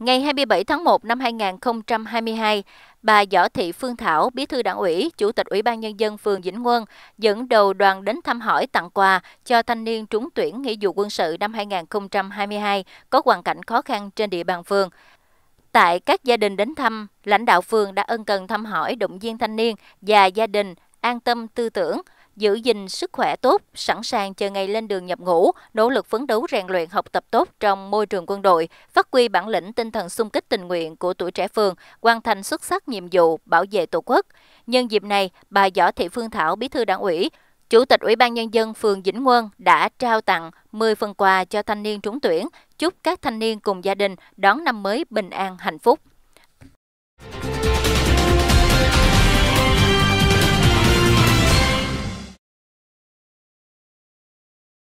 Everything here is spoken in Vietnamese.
Ngày 27 tháng 1 năm 2022, bà Võ Thị Phương Thảo, Bí thư Đảng ủy, Chủ tịch Ủy ban Nhân dân phường Vĩnh Quân, dẫn đầu đoàn đến thăm hỏi tặng quà cho thanh niên trúng tuyển nghĩa vụ quân sự năm 2022 có hoàn cảnh khó khăn trên địa bàn phường. Tại các gia đình đến thăm, lãnh đạo phường đã ân cần thăm hỏi động viên thanh niên và gia đình an tâm tư tưởng – giữ gìn sức khỏe tốt, sẵn sàng chờ ngày lên đường nhập ngũ, nỗ lực phấn đấu rèn luyện học tập tốt trong môi trường quân đội, phát huy bản lĩnh tinh thần sung kích tình nguyện của tuổi trẻ phường, hoàn thành xuất sắc nhiệm vụ bảo vệ Tổ quốc. Nhân dịp này, bà Võ Thị Phương Thảo, Bí thư Đảng ủy, Chủ tịch Ủy ban Nhân dân phường Vĩnh Quân đã trao tặng 10 phần quà cho thanh niên trúng tuyển, chúc các thanh niên cùng gia đình đón năm mới bình an hạnh phúc.